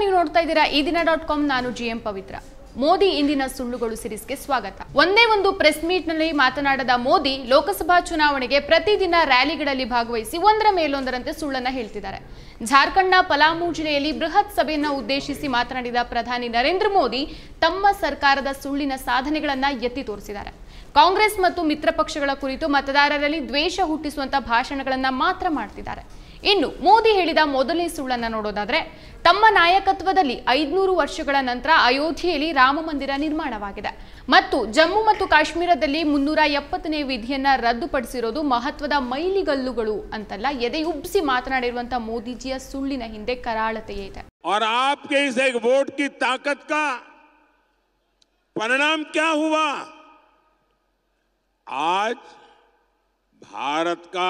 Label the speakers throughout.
Speaker 1: ನೀವು ನೋಡ್ತಾ ಇದ್ದೀರಾ ಈ ದಿನ ಡಾಟ್ ಕಾಮ್ ನಾನು ಜಿ ಎಂ ಪವಿತ್ರ ಮೋದಿ ಇಂದಿನ ಸುಳ್ಳುಗಳು ಸಿರೀಸ್ಗೆ ಸ್ವಾಗತ ಒಂದೇ ಒಂದು ಪ್ರೆಸ್ ಮೀಟ್ ನಲ್ಲಿ ಮಾತನಾಡದ ಮೋದಿ ಲೋಕಸಭಾ ಚುನಾವಣೆಗೆ ಪ್ರತಿದಿನ ರ್ಯಾಲಿಗಳಲ್ಲಿ ಭಾಗವಹಿಸಿ ಒಂದರ ಮೇಲೊಂದರಂತೆ ಸುಳ್ಳನ್ನ ಹೇಳ್ತಿದ್ದಾರೆ ಜಾರ್ಖಂಡ್ನ ಪಲಾಮು ಜಿಲ್ಲೆಯಲ್ಲಿ ಬೃಹತ್ ಸಭೆಯನ್ನ ಉದ್ದೇಶಿಸಿ ಮಾತನಾಡಿದ ಪ್ರಧಾನಿ ನರೇಂದ್ರ ಮೋದಿ ತಮ್ಮ ಸರ್ಕಾರದ ಸುಳ್ಳಿನ ಸಾಧನೆಗಳನ್ನ ಎತ್ತಿ ತೋರಿಸಿದ್ದಾರೆ ಕಾಂಗ್ರೆಸ್ ಮತ್ತು ಮಿತ್ರ ಪಕ್ಷಗಳ ಕುರಿತು ಮತದಾರರಲ್ಲಿ ದ್ವೇಷ ಹುಟ್ಟಿಸುವಂತ ಭಾಷಣಗಳನ್ನ ಮಾತ್ರ ಮಾಡ್ತಿದ್ದಾರೆ ಇನ್ನು ಮೋದಿ ಹೇಳಿದ ಮೊದಲನೇ ಸುಳ್ಳನ್ನು ನೋಡೋದಾದ್ರೆ ತಮ್ಮ ನಾಯಕತ್ವದಲ್ಲಿ ಐದ್ನೂರು ವರ್ಷಗಳ ನಂತರ ಅಯೋಧ್ಯೆಯಲ್ಲಿ ರಾಮ ಮಂದಿರ ನಿರ್ಮಾಣವಾಗಿದೆ ಮತ್ತು ಜಮ್ಮು ಮತ್ತು ಕಾಶ್ಮೀರದಲ್ಲಿ ಮುನ್ನೂರ ಎಪ್ಪತ್ತನೇ ವಿಧಿಯನ್ನ ರದ್ದುಪಡಿಸಿರೋದು ಮಹತ್ವದ ಮೈಲಿಗಲ್ಲುಗಳು ಅಂತಲ್ಲ ಎದೆ ಮಾತನಾಡಿರುವಂತಹ ಮೋದಿಜಿಯ ಸುಳ್ಳಿನ ಹಿಂದೆ ಕರಾಳತೆಯೇ ಇದೆ
Speaker 2: ಪರಿಣಾಮ आपके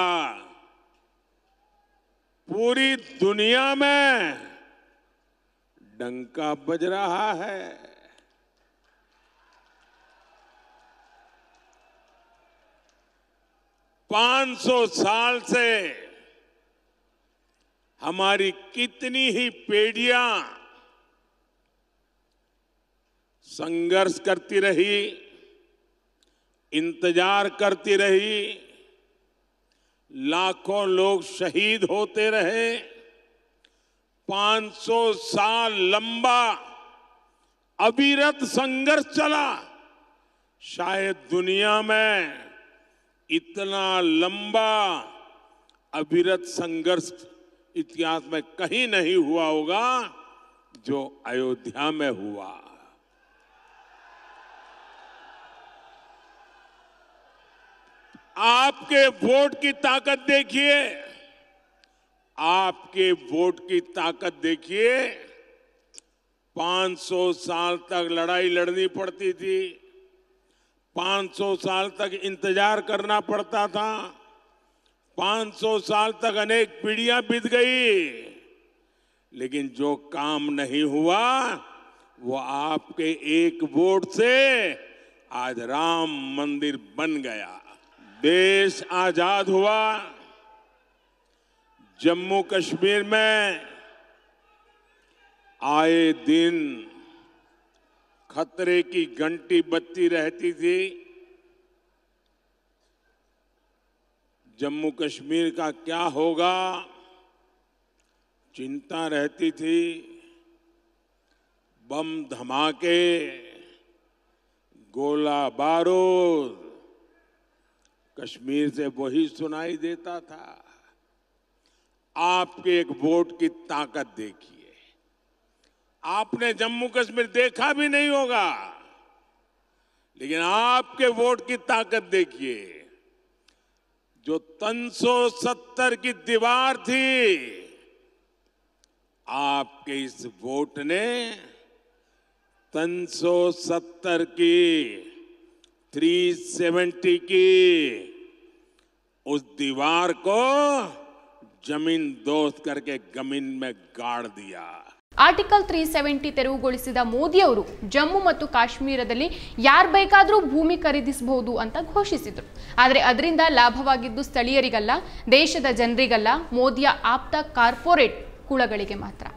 Speaker 2: पूरी दुनिया में डंका बज रहा है पांच सौ साल से हमारी कितनी ही पेढ़ियां संघर्ष करती रही इंतजार करती रही लाखों लोग शहीद होते रहे 500 साल लंबा अविरत संघर्ष चला शायद दुनिया में इतना लंबा अविरत संघर्ष इतिहास में कहीं नहीं हुआ होगा जो अयोध्या में हुआ आपके वोट की ताकत देखिए आपके वोट की ताकत देखिए 500 साल तक लड़ाई लड़नी पड़ती थी 500 साल तक इंतजार करना पड़ता था 500 साल तक अनेक पीढ़ियां बीत गई लेकिन जो काम नहीं हुआ वो आपके एक वोट से आज राम मंदिर बन गया देश आजाद हुआ जम्मू कश्मीर में आए दिन खतरे की घंटी बत्ती रहती थी जम्मू कश्मीर का क्या होगा चिंता रहती थी बम धमाके गोला बारूद कश्मीर से वही सुनाई देता था आपके एक वोट की ताकत देखिए आपने जम्मू कश्मीर देखा भी नहीं होगा लेकिन आपके वोट की ताकत देखिए जो 370 की दीवार थी आपके इस वोट ने 370 की 370 की उस दीवार को जमीन दोस्त करके गमीन में गाड़ दिया
Speaker 1: ಆರ್ಟಿಕಲ್ ತ್ರೀ ಸೆವೆಂಟಿ ತೆರವುಗೊಳಿಸಿದ ಮೋದಿ ಅವರು ಜಮ್ಮು ಮತ್ತು ಕಾಶ್ಮೀರದಲ್ಲಿ ಯಾರು ಬೇಕಾದರೂ ಭೂಮಿ ಖರೀದಿಸಬಹುದು ಅಂತ ಘೋಷಿಸಿದರು ಆದರೆ ಅದರಿಂದ ಲಾಭವಾಗಿದ್ದು ಸ್ಥಳೀಯರಿಗಲ್ಲ ದೇಶದ ಜನರಿಗಲ್ಲ ಮೋದಿಯ ಆಪ್ತ ಕಾರ್ಪೊರೇಟ್ ಕುಳಗಳಿಗೆ ಮಾತ್ರ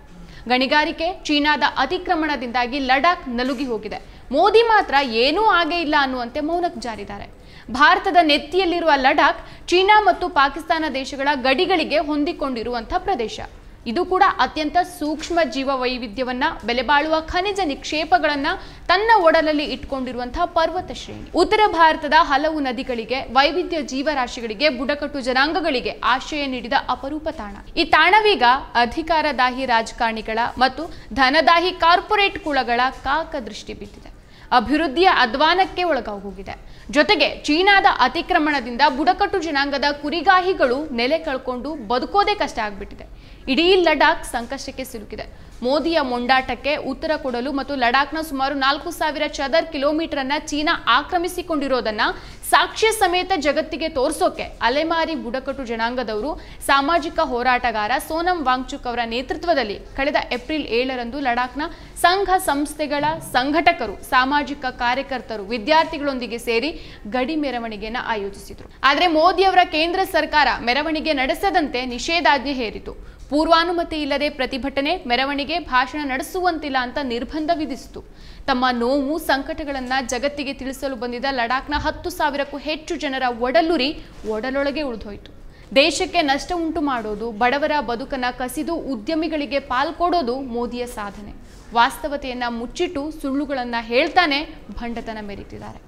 Speaker 1: ಗಣಿಗಾರಿಕೆ ಚೀನಾದ ಅತಿಕ್ರಮಣದಿಂದಾಗಿ ಲಡಾಖ್ ನಲುಗಿ ಹೋಗಿದೆ ಮೋದಿ ಮಾತ್ರ ಏನೂ ಆಗೇ ಇಲ್ಲ ಅನ್ನುವಂತೆ ಮೌನಕ್ಕೆ ಜಾರಿದ್ದಾರೆ ಭಾರತದ ನೆತ್ತಿಯಲ್ಲಿರುವ ಲಡಾಖ್ ಚೀನಾ ಮತ್ತು ಪಾಕಿಸ್ತಾನ ದೇಶಗಳ ಗಡಿಗಳಿಗೆ ಹೊಂದಿಕೊಂಡಿರುವಂಥ ಪ್ರದೇಶ ಇದು ಕೂಡ ಅತ್ಯಂತ ಸೂಕ್ಷ್ಮ ಜೀವ ವೈವಿಧ್ಯವನ್ನ ಬೆಲೆಬಾಳುವ ಖನಿಜ ನಿಕ್ಷೇಪಗಳನ್ನ ತನ್ನ ಒಡಲಲ್ಲಿ ಇಟ್ಕೊಂಡಿರುವಂತಹ ಪರ್ವತ ಶ್ರೇಣಿ ಉತ್ತರ ಭಾರತದ ಹಲವು ನದಿಗಳಿಗೆ ವೈವಿಧ್ಯ ಜೀವರಾಶಿಗಳಿಗೆ ಬುಡಕಟ್ಟು ಜನಾಂಗಗಳಿಗೆ ಆಶ್ರಯ ನೀಡಿದ ಅಪರೂಪ ತಾಣ ಈ ತಾಣವೀಗ ಅಧಿಕಾರದಾಹಿ ರಾಜಕಾರಣಿಗಳ ಮತ್ತು ಧನದಾಹಿ ಕಾರ್ಪೊರೇಟ್ ಕುಳಗಳ ದೃಷ್ಟಿ ಬಿದ್ದಿದೆ ಅಭಿವೃದ್ಧಿಯ ಅಧ್ವಾನಕ್ಕೆ ಒಳಗಾಗೋಗಿದೆ ಜೊತೆಗೆ ಚೀನಾದ ಅತಿಕ್ರಮಣದಿಂದ ಬುಡಕಟ್ಟು ಜನಾಂಗದ ಕುರಿಗಾಹಿಗಳು ನೆಲೆ ಕಳ್ಕೊಂಡು ಬದುಕೋದೇ ಕಷ್ಟ ಆಗ್ಬಿಟ್ಟಿದೆ ಇಡೀ ಲಡಾಖ್ ಸಂಕಷ್ಟಕ್ಕೆ ಸಿಲುಕಿದೆ ಮೋದಿಯ ಮೊಂಡಾಟಕ್ಕೆ ಉತ್ತರ ಕೊಡಲು ಮತ್ತು ಲಡಾಖ್ನ ಸುಮಾರು ನಾಲ್ಕು ಸಾವಿರ ಚದರ್ ಅನ್ನ ಚೀನಾ ಆಕ್ರಮಿಸಿಕೊಂಡಿರೋದನ್ನ ಸಾಕ್ಷ್ಯ ಸಮೇತ ಜಗತ್ತಿಗೆ ತೋರಿಸೋಕೆ ಅಲೆಮಾರಿ ಬುಡಕಟ್ಟು ಜನಾಂಗದವರು ಸಾಮಾಜಿಕ ಹೋರಾಟಗಾರ ಸೋನಂ ವಾಂಗ್ಚುಕ್ ಅವರ ನೇತೃತ್ವದಲ್ಲಿ ಕಳೆದ ಏಪ್ರಿಲ್ ಏಳರಂದು ಲಡಾಖ್ನ ಸಂಘ ಸಂಸ್ಥೆಗಳ ಸಂಘಟಕರು ಸಾಮಾಜಿಕ ಕಾರ್ಯಕರ್ತರು ವಿದ್ಯಾರ್ಥಿಗಳೊಂದಿಗೆ ಸೇರಿ ಗಡಿ ಮೆರವಣಿಗೆಯನ್ನು ಆಯೋಜಿಸಿದರು ಆದರೆ ಮೋದಿಯವರ ಕೇಂದ್ರ ಸರ್ಕಾರ ಮೆರವಣಿಗೆ ನಡೆಸದಂತೆ ನಿಷೇಧಾಜ್ಞೆ ಹೇರಿತು ಪೂರ್ವಾನುಮತಿ ಇಲ್ಲದೆ ಪ್ರತಿಭಟನೆ ಮೆರವಣಿಗೆ ಭಾಷಣ ನಡೆಸುವಂತಿಲ್ಲ ಅಂತ ನಿರ್ಬಂಧ ವಿಧಿಸಿತು ತಮ್ಮ ನೋವು ಸಂಕಟಗಳನ್ನು ಜಗತ್ತಿಗೆ ತಿಳಿಸಲು ಬಂದಿದ್ದ ಲಡಾಖ್ನ ಹತ್ತು ಸಾವಿರಕ್ಕೂ ಹೆಚ್ಚು ಜನರ ಒಡಲುರಿ ಒಡಲೊಳಗೆ ಉಳಿದೋಯ್ತು ದೇಶಕ್ಕೆ ನಷ್ಟ ಉಂಟು ಮಾಡೋದು ಬಡವರ ಬದುಕನ್ನು ಕಸಿದು ಉದ್ಯಮಿಗಳಿಗೆ ಪಾಲ್ಕೊಡೋದು ಮೋದಿಯ ಸಾಧನೆ ವಾಸ್ತವತೆಯನ್ನು ಮುಚ್ಚಿಟ್ಟು ಸುಳ್ಳುಗಳನ್ನು ಹೇಳ್ತಾನೆ ಭಂಡತನ ಮೆರೀತಿದ್ದಾರೆ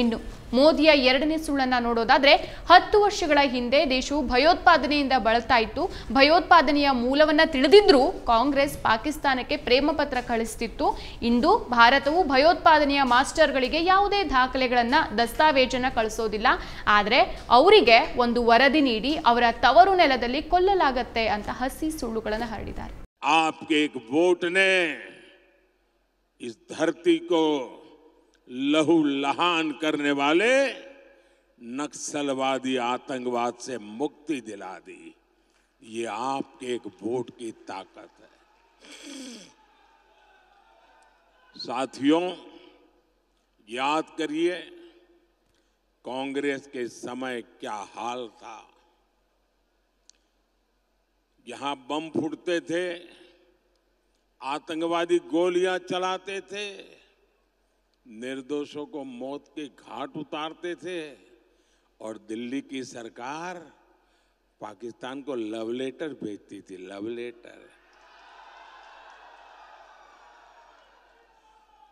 Speaker 1: ಇನ್ನು ಮೋದಿಯ ಎರಡನೇ ಸುಳ್ಳನ್ನು ನೋಡೋದಾದ್ರೆ ಹತ್ತು ವರ್ಷಗಳ ಹಿಂದೆ ದೇಶವು ಭಯೋತ್ಪಾದನೆಯಿಂದ ಬಳಲ್ತಾ ಇತ್ತು ಭಯೋತ್ಪಾದನೆಯ ಮೂಲವನ್ನ ತಿಳಿದಿದ್ರೂ ಕಾಂಗ್ರೆಸ್ ಪಾಕಿಸ್ತಾನಕ್ಕೆ ಪ್ರೇಮ ಪತ್ರ ಕಳಿಸ್ತಿತ್ತು ಇಂದು ಭಾರತವು ಭಯೋತ್ಪಾದನೆಯ ಮಾಸ್ಟರ್ಗಳಿಗೆ ಯಾವುದೇ ದಾಖಲೆಗಳನ್ನ ದಸ್ತಾವೇಜನ್ನ ಕಳಿಸೋದಿಲ್ಲ ಆದ್ರೆ ಅವರಿಗೆ ಒಂದು ವರದಿ ನೀಡಿ ಅವರ ತವರು ನೆಲದಲ್ಲಿ ಕೊಲ್ಲಲಾಗತ್ತೆ ಅಂತ ಹಸಿ ಸುಳ್ಳುಗಳನ್ನು ಹರಡಿದ್ದಾರೆ
Speaker 2: लहू लहान करने वाले नक्सलवादी आतंकवाद से मुक्ति दिला दी ये आपके एक वोट की ताकत है साथियों याद करिए कांग्रेस के समय क्या हाल था यहां बम फूटते थे आतंकवादी गोलियां चलाते थे निर्दोषों को मौत के घाट उतारते थे और दिल्ली की सरकार पाकिस्तान को लव लेटर भेजती थी लव लेटर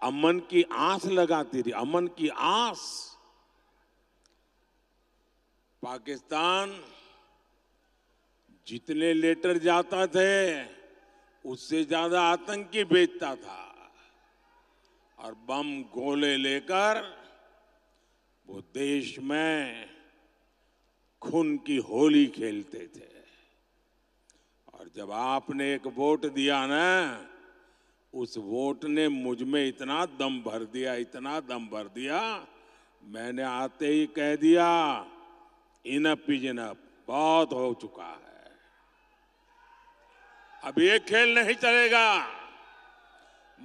Speaker 2: अमन की आस लगाती थी अमन की आस पाकिस्तान जितने लेटर जाता थे उससे ज्यादा आतंकी भेजता था और बम गोले लेकर वो देश में खून की होली खेलते थे और जब आपने एक वोट दिया ना उस वोट ने मुझ में इतना दम भर दिया इतना दम भर दिया मैंने आते ही कह दिया इनप इज बहुत हो चुका है अब ये खेल नहीं चलेगा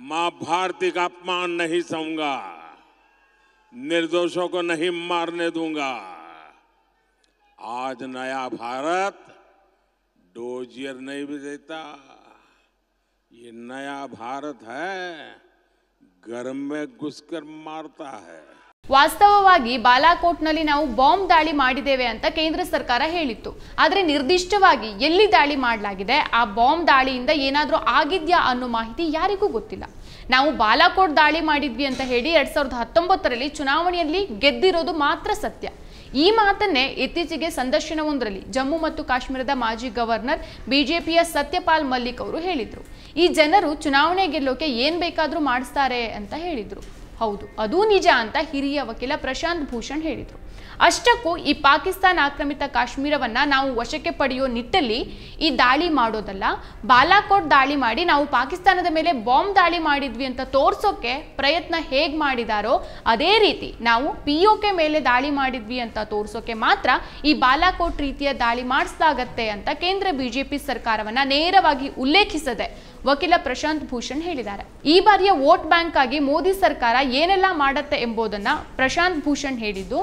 Speaker 2: मां भारती का अपमान नहीं सहूंगा निर्दोषों को नहीं मारने दूंगा आज नया भारत डोजियर नहीं भी देता ये नया भारत है घर में घुसकर मारता है
Speaker 1: ವಾಸ್ತವವಾಗಿ ಬಾಲಾಕೋಟ್ನಲ್ಲಿ ನಾವು ಬಾಂಬ್ ದಾಳಿ ಮಾಡಿದ್ದೇವೆ ಅಂತ ಕೇಂದ್ರ ಸರ್ಕಾರ ಹೇಳಿತ್ತು ಆದರೆ ನಿರ್ದಿಷ್ಟವಾಗಿ ಎಲ್ಲಿ ದಾಳಿ ಮಾಡಲಾಗಿದೆ ಆ ಬಾಂಬ್ ದಾಳಿಯಿಂದ ಏನಾದರೂ ಆಗಿದ್ಯಾ ಅನ್ನೋ ಮಾಹಿತಿ ಯಾರಿಗೂ ಗೊತ್ತಿಲ್ಲ ನಾವು ಬಾಲಾಕೋಟ್ ದಾಳಿ ಮಾಡಿದ್ವಿ ಅಂತ ಹೇಳಿ ಎರಡ್ ಸಾವಿರದ ಹತ್ತೊಂಬತ್ತರಲ್ಲಿ ಚುನಾವಣೆಯಲ್ಲಿ ಗೆದ್ದಿರೋದು ಮಾತ್ರ ಸತ್ಯ ಈ ಮಾತನ್ನೇ ಇತ್ತೀಚೆಗೆ ಸಂದರ್ಶನವೊಂದರಲ್ಲಿ ಜಮ್ಮು ಮತ್ತು ಕಾಶ್ಮೀರದ ಮಾಜಿ ಗವರ್ನರ್ ಬಿಜೆಪಿಯ ಸತ್ಯಪಾಲ್ ಮಲ್ಲಿಕ್ ಅವರು ಹೇಳಿದರು ಈ ಜನರು ಚುನಾವಣೆ ಗೆಲ್ಲೋಕೆ ಏನ್ ಬೇಕಾದರೂ ಮಾಡಿಸ್ತಾರೆ ಅಂತ ಹೇಳಿದರು ಹೌದು ಅದೂ ನಿಜ ಅಂತ ಹಿರಿಯ ವಕೀಲ ಪ್ರಶಾಂತ್ ಭೂಷಣ್ ಹೇಳಿದರು ಅಷ್ಟಕ್ಕೂ ಈ ಪಾಕಿಸ್ತಾನ ಆಕ್ರಮಿತ ಕಾಶ್ಮೀರವನ್ನ ನಾವು ವಶಕ್ಕೆ ಪಡೆಯೋ ನಿಟ್ಟಲ್ಲಿ ಈ ದಾಳಿ ಮಾಡೋದಲ್ಲ ಬಾಲಾಕೋಟ್ ದಾಳಿ ಮಾಡಿ ನಾವು ಪಾಕಿಸ್ತಾನದ ಮೇಲೆ ಬಾಂಬ್ ದಾಳಿ ಮಾಡಿದ್ವಿ ಅಂತ ತೋರ್ಸೋಕೆ ಪ್ರಯತ್ನ ಹೇಗ್ ಮಾಡಿದಾರೋ ಅದೇ ರೀತಿ ನಾವು ಪಿ ಕೆ ಮೇಲೆ ದಾಳಿ ಮಾಡಿದ್ವಿ ಅಂತ ತೋರ್ಸೋಕೆ ಮಾತ್ರ ಈ ಬಾಲಾಕೋಟ್ ರೀತಿಯ ದಾಳಿ ಮಾಡಿಸಲಾಗತ್ತೆ ಅಂತ ಕೇಂದ್ರ ಬಿಜೆಪಿ ಸರ್ಕಾರವನ್ನ ನೇರವಾಗಿ ಉಲ್ಲೇಖಿಸದೆ ವಕೀಲ ಪ್ರಶಾಂತ್ ಭೂಷಣ್ ಹೇಳಿದ್ದಾರೆ ಈ ಬಾರಿಯ ವೋಟ್ ಬ್ಯಾಂಕ್ ಆಗಿ ಮೋದಿ ಸರ್ಕಾರ ಏನೆಲ್ಲ ಮಾಡುತ್ತೆ ಎಂಬುದನ್ನು ಪ್ರಶಾಂತ್ ಭೂಷಣ್ ಹೇಳಿದ್ದು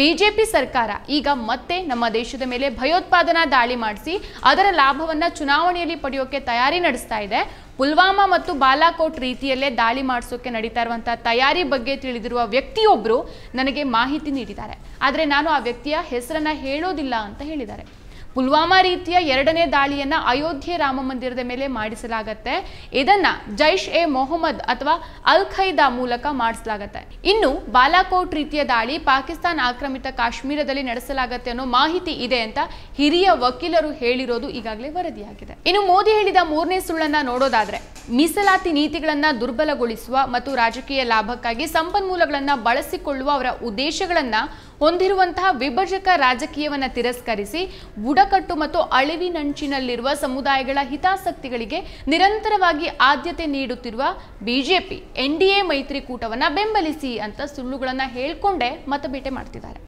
Speaker 1: ಬಿಜೆಪಿ ಸರ್ಕಾರ ಈಗ ಮತ್ತೆ ನಮ್ಮ ದೇಶದ ಮೇಲೆ ಭಯೋತ್ಪಾದನಾ ದಾಳಿ ಮಾಡಿಸಿ ಅದರ ಲಾಭವನ್ನು ಚುನಾವಣೆಯಲ್ಲಿ ಪಡೆಯೋಕೆ ತಯಾರಿ ನಡೆಸ್ತಾ ಇದೆ ಪುಲ್ವಾಮಾ ಮತ್ತು ಬಾಲಾಕೋಟ್ ರೀತಿಯಲ್ಲೇ ದಾಳಿ ಮಾಡಿಸೋಕೆ ನಡೀತಾ ಇರುವಂತಹ ತಯಾರಿ ಬಗ್ಗೆ ತಿಳಿದಿರುವ ವ್ಯಕ್ತಿಯೊಬ್ಬರು ನನಗೆ ಮಾಹಿತಿ ನೀಡಿದ್ದಾರೆ ಆದರೆ ನಾನು ಆ ವ್ಯಕ್ತಿಯ ಹೆಸರನ್ನ ಹೇಳೋದಿಲ್ಲ ಅಂತ ಹೇಳಿದ್ದಾರೆ ಪುಲ್ವಾಮಾ ರೀತಿಯ ಎರಡನೇ ದಾಳಿಯನ್ನು ಅಯೋಧ್ಯೆ ರಾಮ ಮಂದಿರದ ಮೇಲೆ ಮಾಡಿಸಲಾಗತ್ತೆ ಇದನ್ನ ಜೈಷ್ ಎ ಮೊಹಮ್ಮದ್ ಅಥವಾ ಅಲ್ ಖೈದಾ ಮೂಲಕ ಮಾಡಿಸಲಾಗತ್ತೆ ಇನ್ನು ಬಾಲಾಕೋಟ್ ರೀತಿಯ ದಾಳಿ ಪಾಕಿಸ್ತಾನ ಆಕ್ರಮಿತ ಕಾಶ್ಮೀರದಲ್ಲಿ ನಡೆಸಲಾಗತ್ತೆ ಅನ್ನೋ ಮಾಹಿತಿ ಇದೆ ಅಂತ ಹಿರಿಯ ವಕೀಲರು ಹೇಳಿರೋದು ಈಗಾಗಲೇ ವರದಿಯಾಗಿದೆ ಇನ್ನು ಮೋದಿ ಹೇಳಿದ ಮೂರನೇ ಸುಳ್ಳನ್ನ ನೋಡೋದಾದ್ರೆ ಮೀಸಲಾತಿ ನೀತಿಗಳನ್ನ ದುರ್ಬಲಗೊಳಿಸುವ ಮತ್ತು ರಾಜಕೀಯ ಲಾಭಕ್ಕಾಗಿ ಸಂಪನ್ಮೂಲಗಳನ್ನ ಬಳಸಿಕೊಳ್ಳುವ ಅವರ ಉದ್ದೇಶಗಳನ್ನ ಹೊಂದಿರುವಂತಹ ವಿಭಜಕ ರಾಜಕೀಯವನ್ನು ತಿರಸ್ಕರಿಸಿ ಬುಡಕಟ್ಟು ಮತ್ತು ಅಳಿವಿನಂಚಿನಲ್ಲಿರುವ ಸಮುದಾಯಗಳ ಹಿತಾಸಕ್ತಿಗಳಿಗೆ ನಿರಂತರವಾಗಿ ಆದ್ಯತೆ ನೀಡುತ್ತಿರುವ ಬಿಜೆಪಿ ಎನ್ಡಿಎ ಮೈತ್ರಿಕೂಟವನ್ನು ಬೆಂಬಲಿಸಿ ಅಂತ ಸುಳ್ಳುಗಳನ್ನು ಹೇಳ್ಕೊಂಡೇ ಮತಬೇಟೆ ಮಾಡ್ತಿದ್ದಾರೆ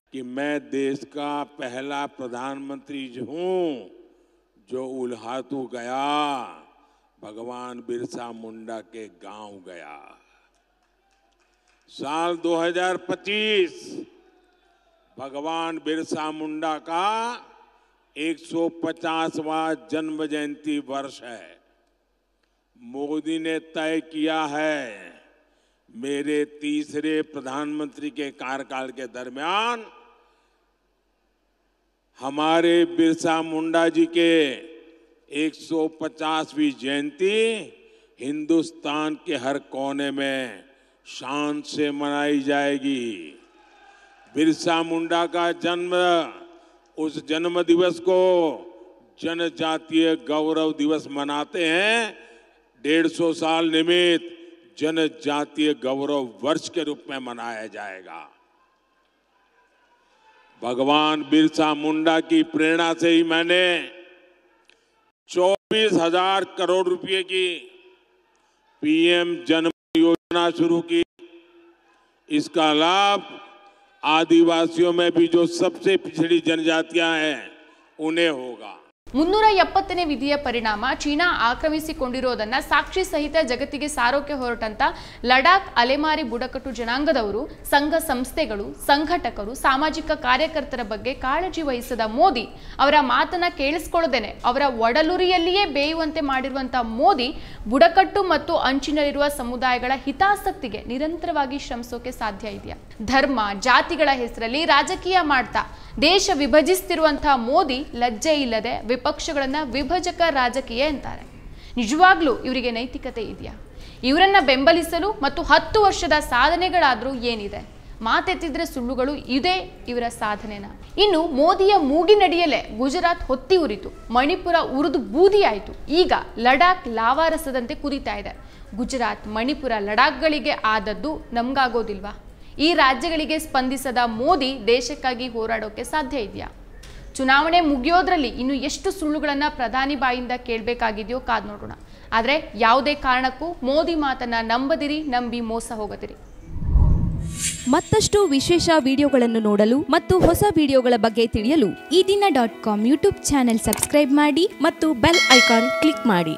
Speaker 2: ಹೂ भगवान बिरसा मुंडा के गांव गया साल 2025 भगवान बिरसा मुंडा का 150वां जन्म जयंती वर्ष है मोदी ने तय किया है मेरे तीसरे प्रधानमंत्री के कार्यकाल के दरमियान हमारे बिरसा मुंडा जी के 150वीं जयंती हिंदुस्तान के हर कोने में शान से मनाई जाएगी बिरसा मुंडा का जन्म उस जन्म दिवस को जनजातीय गौरव दिवस मनाते हैं डेढ़ सौ साल निमित्त जनजातीय गौरव वर्ष के रूप में मनाया जाएगा भगवान बिरसा मुंडा की प्रेरणा से ही मैंने चौबीस हजार करोड़ रुपए की पीएम जन्म योजना शुरू की इसका लाभ आदिवासियों में भी जो सबसे पिछड़ी जनजातियां हैं उन्हें होगा
Speaker 1: ಮುನ್ನೂರ ಎಪ್ಪತ್ತನೇ ವಿಧಿಯ ಪರಿಣಾಮ ಚೀನಾ ಆಕ್ರಮಿಸಿಕೊಂಡಿರೋದನ್ನ ಸಾಕ್ಷಿ ಸಹಿತ ಜಗತ್ತಿಗೆ ಸಾರೋಕೆ ಹೊರಟಂತ ಲಡಾಖ್ ಅಲೆಮಾರಿ ಬುಡಕಟ್ಟು ಜನಾಂಗದವರು ಸಂಘ ಸಂಸ್ಥೆಗಳು ಸಂಘಟಕರು ಸಾಮಾಜಿಕ ಕಾರ್ಯಕರ್ತರ ಬಗ್ಗೆ ಕಾಳಜಿ ವಹಿಸದ ಮೋದಿ ಅವರ ಮಾತನ್ನ ಕೇಳಿಸ್ಕೊಳ್ಳದೇನೆ ಅವರ ಒಡಲುರಿಯಲ್ಲಿಯೇ ಬೇಯುವಂತೆ ಮಾಡಿರುವಂತಹ ಮೋದಿ ಬುಡಕಟ್ಟು ಮತ್ತು ಅಂಚಿನಲ್ಲಿರುವ ಸಮುದಾಯಗಳ ಹಿತಾಸಕ್ತಿಗೆ ನಿರಂತರವಾಗಿ ಶ್ರಮಿಸೋಕೆ ಸಾಧ್ಯ ಇದೆಯಾ ಧರ್ಮ ಜಾತಿಗಳ ಹೆಸರಲ್ಲಿ ರಾಜಕೀಯ ಮಾಡ್ತಾ ದೇಶ ವಿಭಜಿಸ್ತಿರುವಂತಹ ಮೋದಿ ಲಜ್ಜೆ ಇಲ್ಲದೆ ವಿಪಕ್ಷಗಳನ್ನು ವಿಭಜಕ ರಾಜಕೀಯ ಅಂತಾರೆ ನಿಜವಾಗ್ಲೂ ಇವರಿಗೆ ನೈತಿಕತೆ ಇದೆಯಾ ಇವರನ್ನು ಬೆಂಬಲಿಸಲು ಮತ್ತು ಹತ್ತು ವರ್ಷದ ಸಾಧನೆಗಳಾದರೂ ಏನಿದೆ ಮಾತೆತ್ತಿದ್ರೆ ಸುಳ್ಳುಗಳು ಇದೇ ಇವರ ಸಾಧನೆನ ಇನ್ನು ಮೋದಿಯ ಮೂಗಿನಡಿಯಲ್ಲೇ ಗುಜರಾತ್ ಹೊತ್ತಿ ಉರಿತು ಮಣಿಪುರ ಉರಿದು ಬೂದಿಯಾಯಿತು ಈಗ ಲಡಾಖ್ ಲಾವಾರಸದಂತೆ ಕುದಿತಾ ಇದೆ ಗುಜರಾತ್ ಮಣಿಪುರ ಲಡಾಖ್ಗಳಿಗೆ ಆದದ್ದು ನಮ್ಗಾಗೋದಿಲ್ವಾ ಈ ರಾಜ್ಯಗಳಿಗೆ ಸ್ಪಂದಿಸದ ಮೋದಿ ದೇಶಕ್ಕಾಗಿ ಹೋರಾಡೋಕೆ ಸಾಧ್ಯ ಇದೆಯಾ ಚುನಾವಣೆ ಮುಗಿಯೋದ್ರಲ್ಲಿ ಇನ್ನು ಎಷ್ಟು ಸುಳ್ಳುಗಳನ್ನು ಪ್ರಧಾನಿ ಬಾಯಿಂದ ಕೇಳಬೇಕಾಗಿದೆಯೋ ಕಾದ್ ನೋಡೋಣ ಆದರೆ ಯಾವುದೇ ಕಾರಣಕ್ಕೂ ಮೋದಿ ಮಾತನ್ನ ನಂಬದಿರಿ ನಂಬಿ ಮೋಸ ಹೋಗದಿರಿ ಮತ್ತಷ್ಟು ವಿಶೇಷ ವಿಡಿಯೋಗಳನ್ನು ನೋಡಲು ಮತ್ತು ಹೊಸ ವಿಡಿಯೋಗಳ ಬಗ್ಗೆ ತಿಳಿಯಲು ಈ ದಿನ dot com YouTube channel subscribe ಮಾಡಿ ಮತ್ತು ಬೆಲ್ ಐಕಾನ್ ಕ್ಲಿಕ್ ಮಾಡಿ